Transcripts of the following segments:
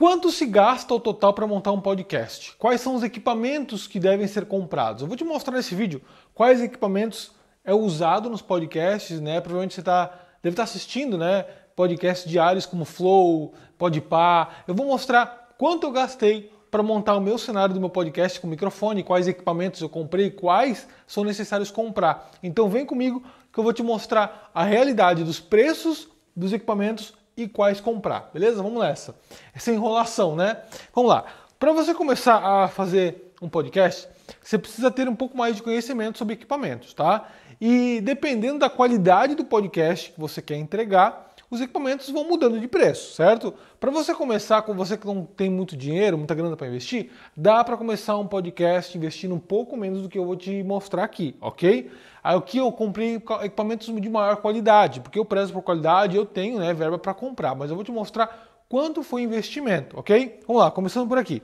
Quanto se gasta ao total para montar um podcast? Quais são os equipamentos que devem ser comprados? Eu vou te mostrar nesse vídeo quais equipamentos é usado nos podcasts, né? Provavelmente você tá, deve estar tá assistindo, né? Podcasts diários como Flow, Podpah. Eu vou mostrar quanto eu gastei para montar o meu cenário do meu podcast com microfone, quais equipamentos eu comprei, quais são necessários comprar. Então vem comigo que eu vou te mostrar a realidade dos preços dos equipamentos e quais comprar, beleza? Vamos nessa. Essa é enrolação, né? Vamos lá. Para você começar a fazer um podcast, você precisa ter um pouco mais de conhecimento sobre equipamentos, tá? E dependendo da qualidade do podcast que você quer entregar, os equipamentos vão mudando de preço, certo? Para você começar, com você que não tem muito dinheiro, muita grana para investir, dá para começar um podcast investindo um pouco menos do que eu vou te mostrar aqui, ok? Aqui eu comprei equipamentos de maior qualidade, porque eu prezo por qualidade, eu tenho né, verba para comprar, mas eu vou te mostrar quanto foi o investimento, ok? Vamos lá, começando por aqui.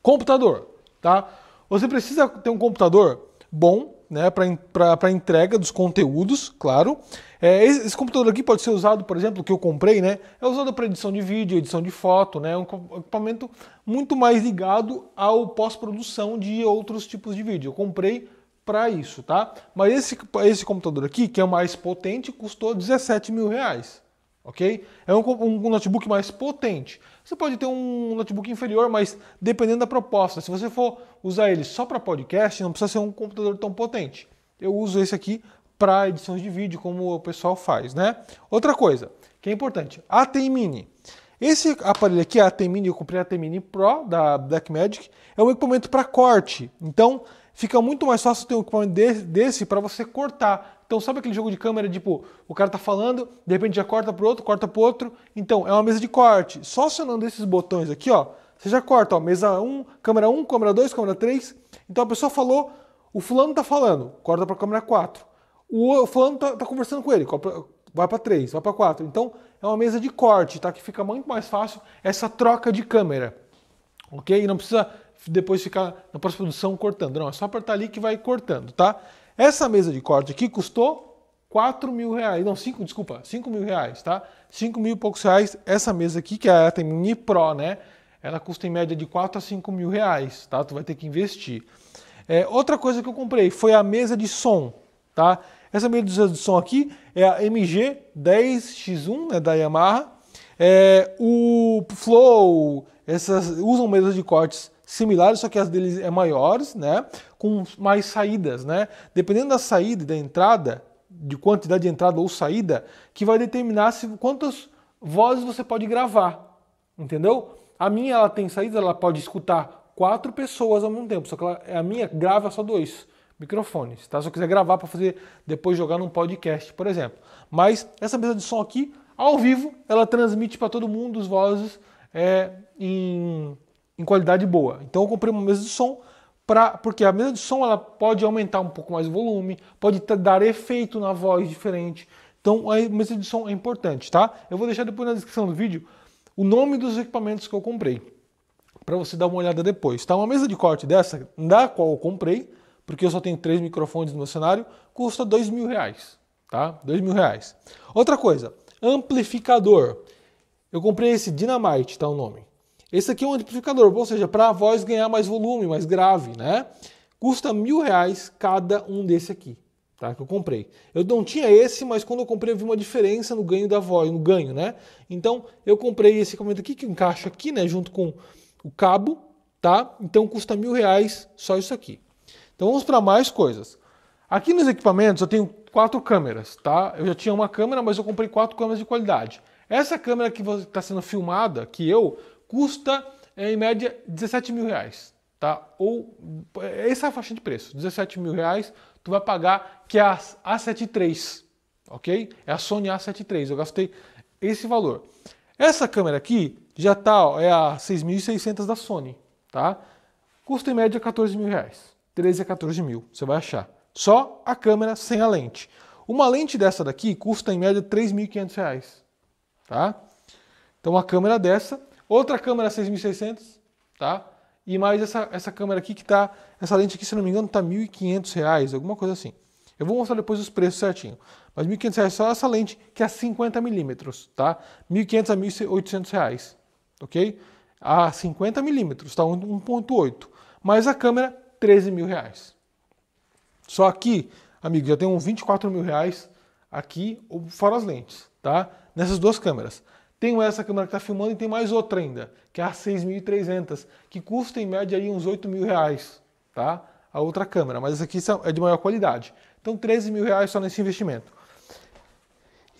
Computador, tá? Você precisa ter um computador bom, né, para entrega dos conteúdos, claro. É, esse, esse, computador aqui pode ser usado, por exemplo, que eu comprei, né? É usado para edição de vídeo, edição de foto, né? É um equipamento muito mais ligado ao pós-produção de outros tipos de vídeo. Eu comprei para isso, tá? Mas esse, esse computador aqui, que é o mais potente, custou 17 mil reais ok? É um, um, notebook mais potente. Você pode ter um notebook inferior, mas dependendo da proposta. Se você for usar ele só para podcast, não precisa ser um computador tão potente. Eu uso esse aqui para edições de vídeo, como o pessoal faz, né? Outra coisa que é importante, a ATI Mini. Esse aparelho aqui, a AT Mini, eu comprei a AT Mini Pro da Blackmagic, é um equipamento para corte. Então, fica muito mais fácil ter um equipamento desse, desse para você cortar. Então, sabe aquele jogo de câmera, tipo, o cara tá falando, de repente já corta pro outro, corta pro outro. Então, é uma mesa de corte. Só acionando esses botões aqui, ó, você já corta, ó, mesa 1, câmera 1, câmera 2, câmera 3. Então a pessoa falou, o fulano tá falando, corta pra câmera 4. O fulano tá, tá conversando com ele, vai para 3, vai para 4. Então, é uma mesa de corte, tá? Que fica muito mais fácil essa troca de câmera. Ok? E não precisa depois ficar na pós-produção cortando. Não, é só apertar ali que vai cortando, tá? Essa mesa de corte aqui custou 4 mil reais. Não, 5, desculpa, 5 mil reais, tá? 5 mil e poucos reais. Essa mesa aqui, que é a mini Pro, né? Ela custa em média de 4 a 5 mil reais, tá? Tu vai ter que investir. É, outra coisa que eu comprei foi a mesa de som, tá? Essa mesa de som aqui é a MG10X1, né, da Yamaha. É, o Flow, essas usam mesas de cortes similares, só que as deles é maiores, né? Com mais saídas, né? Dependendo da saída e da entrada, de quantidade de entrada ou saída, que vai determinar se quantas vozes você pode gravar, entendeu? A minha ela tem saída, ela pode escutar quatro pessoas ao mesmo tempo, só que ela, a minha grava só dois microfones, tá? Se eu quiser gravar para fazer depois jogar num podcast, por exemplo. Mas essa mesa de som aqui, ao vivo, ela transmite para todo mundo os vozes é, em em qualidade boa. Então eu comprei uma mesa de som para, porque a mesa de som ela pode aumentar um pouco mais o volume, pode dar efeito na voz diferente. Então a mesa de som é importante, tá? Eu vou deixar depois na descrição do vídeo o nome dos equipamentos que eu comprei para você dar uma olhada depois. Tá uma mesa de corte dessa, da qual eu comprei, porque eu só tenho três microfones no meu cenário, custa dois mil reais, tá? Dois mil reais. Outra coisa, amplificador. Eu comprei esse Dynamite, tá o nome. Esse aqui é um amplificador, ou seja, para a voz ganhar mais volume, mais grave, né? Custa mil reais cada um desse aqui, tá? Que eu comprei. Eu não tinha esse, mas quando eu comprei eu vi uma diferença no ganho da voz, no ganho, né? Então eu comprei esse equipamento aqui que encaixa aqui, né? Junto com o cabo, tá? Então custa mil reais só isso aqui. Então vamos para mais coisas. Aqui nos equipamentos eu tenho quatro câmeras, tá? Eu já tinha uma câmera, mas eu comprei quatro câmeras de qualidade. Essa câmera que está sendo filmada, que eu custa é, em média 17 mil reais, tá? Ou é, essa é a faixa de preço, 17 mil reais, tu vai pagar que é a A73, ok? É a Sony A73, eu gastei esse valor. Essa câmera aqui já tá, ó, é a 6.600 da Sony, tá? Custa em média 14 mil reais, 13 a 14 mil, você vai achar. Só a câmera sem a lente. Uma lente dessa daqui custa em média 3.500 reais, tá? Então uma câmera dessa Outra câmera 6600, tá? E mais essa, essa câmera aqui que tá, essa lente aqui, se não me engano, tá R$ 1.500, alguma coisa assim. Eu vou mostrar depois os preços certinho. Mas R$ 1.500 só essa lente, que é 50 milímetros, tá? R$ 1.500 a R$ 1.800, ok? A 50 milímetros, tá? 1.8. Mais a câmera, 13 mil reais. Só aqui, amigo, já tem uns 24 mil reais aqui, fora as lentes, tá? Nessas duas câmeras. Tenho essa câmera que está filmando e tem mais outra ainda, que é a 6300, que custa em média aí uns 8 mil reais, tá? A outra câmera, mas essa aqui é de maior qualidade. Então 13 mil reais só nesse investimento.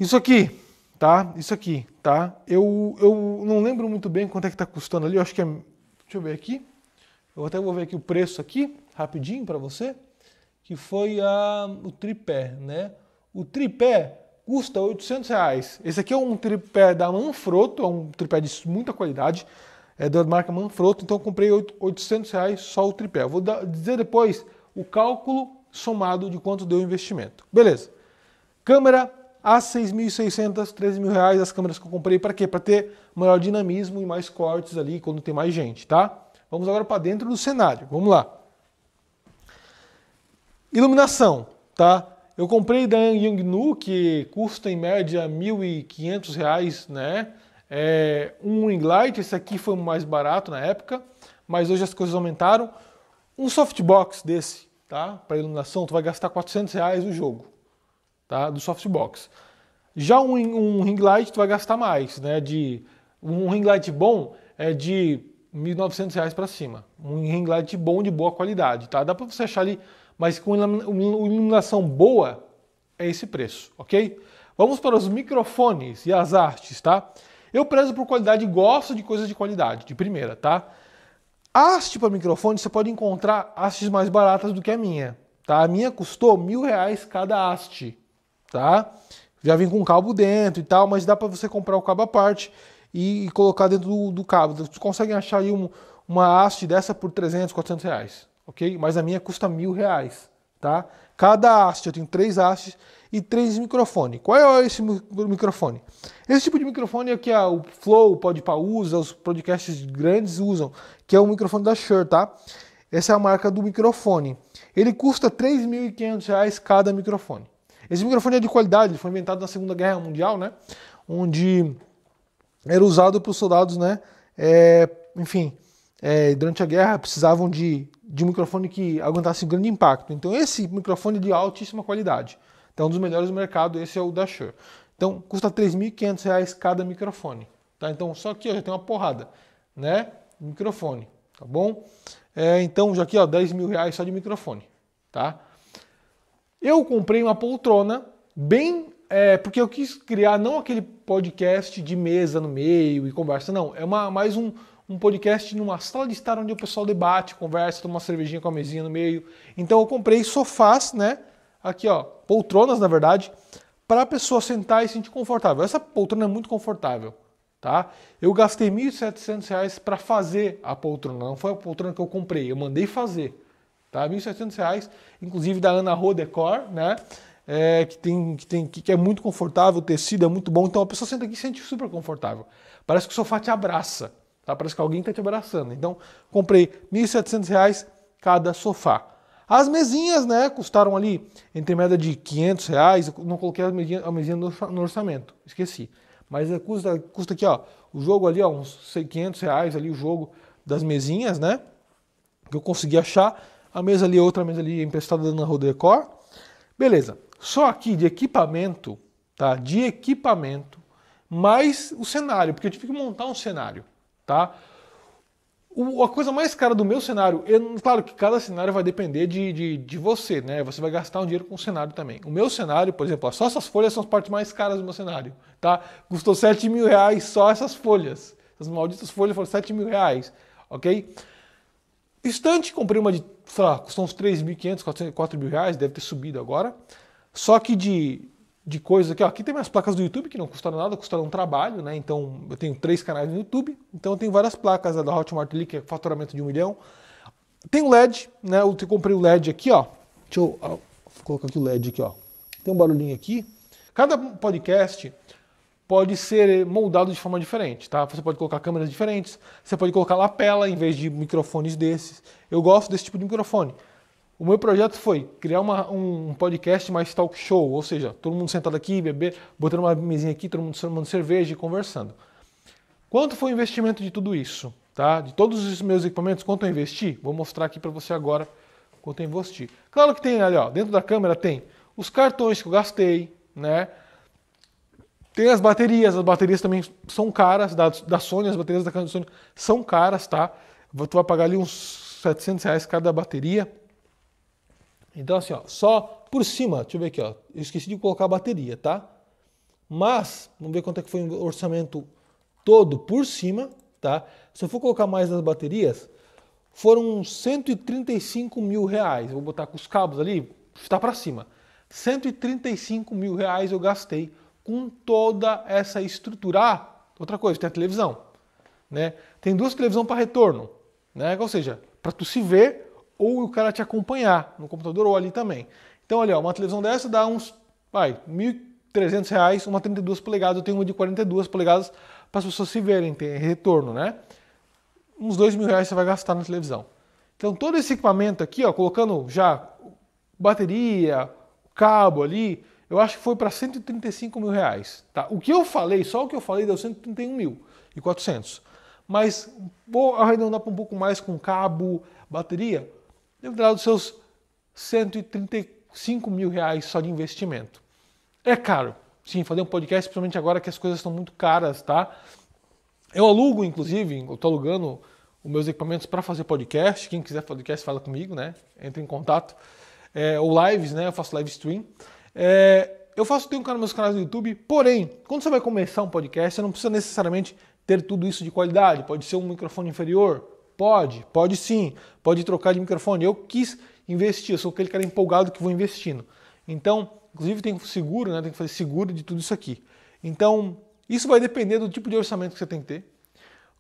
Isso aqui, tá? Isso aqui, tá? Eu, eu não lembro muito bem quanto é que está custando ali, eu acho que é... Deixa eu ver aqui. Eu até vou ver aqui o preço aqui, rapidinho para você, que foi a, o tripé, né? O tripé custa 800 reais. Esse aqui é um tripé da Manfrotto, é um tripé de muita qualidade, é da marca Manfrotto, então comprei 800 reais só o tripé. Eu vou dizer depois o cálculo somado de quanto deu o investimento. Beleza. Câmera A6600, 13 mil reais as câmeras que eu comprei, para quê? Para ter maior dinamismo e mais cortes ali quando tem mais gente, tá? Vamos agora para dentro do cenário, vamos lá. Iluminação, tá? Eu comprei da Yang Nu, que custa em média R$ 1.500, né? É, um Englight, esse aqui foi o mais barato na época, mas hoje as coisas aumentaram. Um softbox desse, tá? Para iluminação, tu vai gastar R$ reais o jogo, tá? Do softbox. Já um, um ring light tu vai gastar mais, né? De um ring light bom é de 1.900 reais para cima. Um ring light bom de boa qualidade, tá? Dá para você achar ali mas com iluminação boa é esse preço, ok? Vamos para os microfones e as artes, tá? Eu prezo por qualidade e gosto de coisas de qualidade, de primeira, tá? Haste para microfone você pode encontrar hastes mais baratas do que a minha, tá? A minha custou mil reais cada haste, tá? Já vem com cabo dentro e tal, mas dá para você comprar o cabo à parte e colocar dentro do, do cabo. Você consegue achar aí um, uma haste dessa por 300, 400 reais, ok? Mas a minha custa mil reais, tá? Cada haste, eu tenho três hastes e três microfones. Qual é esse microfone? Esse tipo de microfone é o que a, o Flow, o Podpah usa, os podcasts grandes usam, que é o microfone da Shure, tá? Essa é a marca do microfone. Ele custa R$ reais cada microfone. Esse microfone é de qualidade, ele foi inventado na Segunda Guerra Mundial, né? Onde era usado para os soldados, né? É, enfim, é, durante a guerra precisavam de, de um microfone que aguentasse um grande impacto. Então esse microfone é de altíssima qualidade. Então um dos melhores do mercado, esse é o da Shure. Então custa R$ 3.500 cada microfone. Tá? Então só aqui ó, já tem uma porrada, né? Microfone, tá bom? É, então já aqui ó, 10 mil reais só de microfone, tá? Eu comprei uma poltrona bem é, porque eu quis criar não aquele podcast de mesa no meio e conversa, não. É uma, mais um, um podcast numa sala de estar onde o pessoal debate, conversa, toma uma cervejinha com a mesinha no meio. Então eu comprei sofás, né? Aqui, ó, poltronas, na verdade, para a pessoa sentar e se sentir confortável. Essa poltrona é muito confortável, tá? Eu gastei R$ 1.700 para fazer a poltrona. Não foi a poltrona que eu comprei, eu mandei fazer, tá? R$ 1.700, inclusive da Ana Rô Decor, né? É, que, tem, que, tem, que é muito confortável, o tecido é muito bom, então a pessoa senta aqui e se sente super confortável. Parece que o sofá te abraça. Tá? Parece que alguém está te abraçando. Então, comprei R$ 1.700 cada sofá. As mesinhas, né, custaram ali entre média de 500 reais. não coloquei a mesinha, a mesinha no orçamento, esqueci. Mas eh, custa, custa aqui, ó, o jogo ali, ó, uns 500 reais ali, o jogo das mesinhas, né, que eu consegui achar. A mesa ali, outra mesa ali, emprestada na Rodecor. Beleza, só aqui de equipamento, tá, de equipamento, mais o cenário, porque eu tive que montar um cenário tá? O, a coisa mais cara do meu cenário, eu, claro que cada cenário vai depender de, de, de, você, né? Você vai gastar um dinheiro com o cenário também. O meu cenário, por exemplo, só essas folhas são as partes mais caras do meu cenário, tá? Custou 7 mil reais só essas folhas. Essas malditas folhas foram 7 mil reais, ok? Estante, comprei uma de, sei lá, custou uns 3.500, 4 mil reais, deve ter subido agora. Só que de de coisas aqui. Ó, aqui tem minhas placas do YouTube que não custaram nada, custaram um trabalho, né? Então eu tenho três canais no YouTube, então eu tenho várias placas da Hotmart ali, que é faturamento de um milhão. Tem um LED, né? Eu comprei o LED aqui, ó. Deixa eu ó, colocar aqui o LED aqui, ó. Tem um barulhinho aqui. Cada podcast pode ser moldado de forma diferente, tá? Você pode colocar câmeras diferentes, você pode colocar lapela em vez de microfones desses. Eu gosto desse tipo de microfone. O meu projeto foi criar uma, um podcast mais talk show, ou seja, todo mundo sentado aqui, beber, botando uma mesinha aqui, todo mundo tomando cerveja e conversando. Quanto foi o investimento de tudo isso? Tá? De todos os meus equipamentos, quanto eu investi? Vou mostrar aqui para você agora quanto eu investi. Claro que tem ali, ó, dentro da câmera tem os cartões que eu gastei, né? Tem as baterias, as baterias também são caras, da, da Sony, as baterias da câmera Sony são caras, tá? Tu vai pagar ali uns 700 reais cada bateria, então, assim, ó, só por cima, deixa eu ver aqui, ó, eu esqueci de colocar a bateria, tá? Mas, vamos ver quanto é que foi o orçamento todo por cima, tá? Se eu for colocar mais as baterias, foram 135 mil reais. Vou botar com os cabos ali, está para cima. 135 mil reais eu gastei com toda essa estrutura. Ah, outra coisa, tem a televisão, né? Tem duas televisões para retorno, né? Ou seja, para tu se ver ou o cara te acompanhar no computador ou ali também. Então, olha, uma televisão dessa dá uns, vai, 1.300 reais, uma 32 polegadas, eu tenho uma de 42 polegadas para as pessoas se verem, ter retorno, né? Uns dois mil reais você vai gastar na televisão. Então, todo esse equipamento aqui, ó, colocando já bateria, cabo ali, eu acho que foi para 135 mil reais. Tá? O que eu falei, só o que eu falei, deu 131 mil e 400. Mas vou arredondar para um pouco mais com cabo, bateria, deverá os seus 135 mil reais só de investimento. É caro. Sim, fazer um podcast, principalmente agora que as coisas estão muito caras, tá? Eu alugo, inclusive, eu estou alugando os meus equipamentos para fazer podcast. Quem quiser podcast, fala comigo, né? entre em contato. É, ou lives, né? Eu faço live stream. É, eu faço, tenho um canal, meus canais no YouTube, porém, quando você vai começar um podcast, você não precisa necessariamente ter tudo isso de qualidade. Pode ser um microfone inferior, Pode, pode sim. Pode trocar de microfone. Eu quis investir, eu sou aquele cara empolgado que vou investindo. Então, inclusive tem seguro, né? Tem que fazer seguro de tudo isso aqui. Então, isso vai depender do tipo de orçamento que você tem que ter,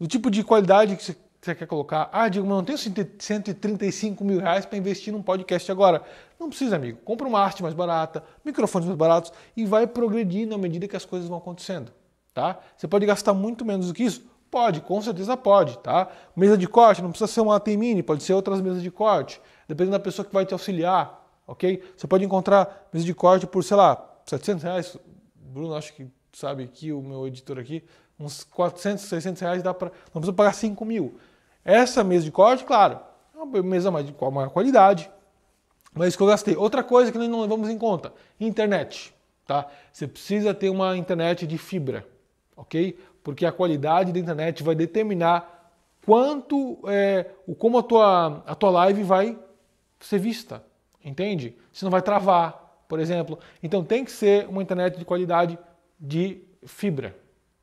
do tipo de qualidade que você quer colocar. Ah, digo, mas não tenho 135 mil reais para investir num podcast agora. Não precisa, amigo. Compra uma arte mais barata, microfones mais baratos e vai progredindo à medida que as coisas vão acontecendo. Tá? Você pode gastar muito menos do que isso? Pode, com certeza pode, tá? Mesa de corte não precisa ser uma ATM mini pode ser outras mesas de corte, dependendo da pessoa que vai te auxiliar, ok? Você pode encontrar mesa de corte por, sei lá, 700 reais. Bruno, acho que sabe aqui, o meu editor aqui, uns 400, 600 reais dá para. Não precisa pagar 5 mil. Essa mesa de corte, claro, é uma mesa mais de maior qualidade, mas é que eu gastei. Outra coisa que nós não levamos em conta: internet. Tá? Você precisa ter uma internet de fibra, ok? porque a qualidade da internet vai determinar quanto, é, como a tua, a tua live vai ser vista, entende? Se não vai travar, por exemplo. Então tem que ser uma internet de qualidade de fibra,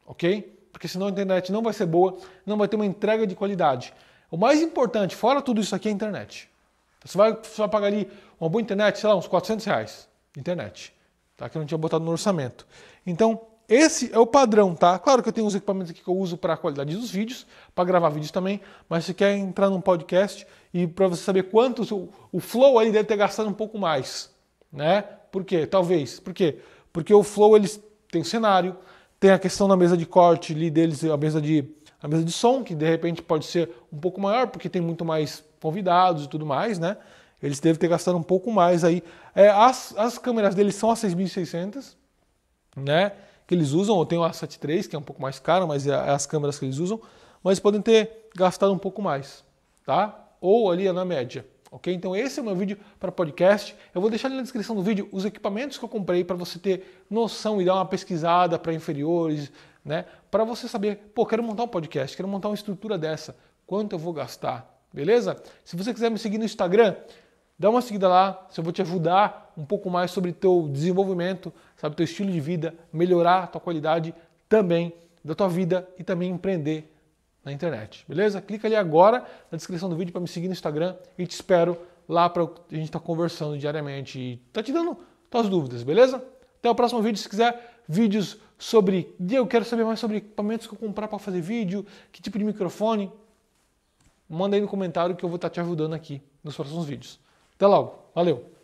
ok? Porque senão a internet não vai ser boa, não vai ter uma entrega de qualidade. O mais importante, fora tudo isso aqui, é a internet. Você vai, você vai pagar ali uma boa internet, sei lá, uns 400 reais de internet, tá? que eu não tinha botado no orçamento. Então, esse é o padrão, tá? Claro que eu tenho os equipamentos aqui que eu uso para a qualidade dos vídeos, para gravar vídeos também, mas se quer entrar num podcast e para você saber quantos, o, o Flow aí deve ter gastado um pouco mais, né? Por quê? Talvez. Por quê? Porque o Flow eles tem o cenário, tem a questão da mesa de corte ali deles, a mesa de a mesa de som, que de repente pode ser um pouco maior, porque tem muito mais convidados e tudo mais, né? Eles devem ter gastado um pouco mais aí. É, as, as câmeras deles são a 6600, né? que eles usam, ou tem o A73, que é um pouco mais caro, mas é, é as câmeras que eles usam, mas podem ter gastado um pouco mais, tá? Ou ali é na média, ok? Então esse é o meu vídeo para podcast. Eu vou deixar ali na descrição do vídeo os equipamentos que eu comprei para você ter noção e dar uma pesquisada para inferiores, né? Para você saber, pô, quero montar um podcast, quero montar uma estrutura dessa, quanto eu vou gastar, beleza? Se você quiser me seguir no Instagram, dá uma seguida lá, se eu vou te ajudar um pouco mais sobre teu desenvolvimento, sabe, teu estilo de vida, melhorar tua qualidade também da tua vida e também empreender na internet. Beleza? Clica ali agora na descrição do vídeo para me seguir no Instagram e te espero lá para a gente estar tá conversando diariamente e tá te dando tuas dúvidas, beleza? Até o próximo vídeo, se quiser vídeos sobre, eu quero saber mais sobre equipamentos que eu comprar para fazer vídeo, que tipo de microfone, manda aí no comentário que eu vou estar tá te ajudando aqui nos próximos vídeos. Até logo, valeu!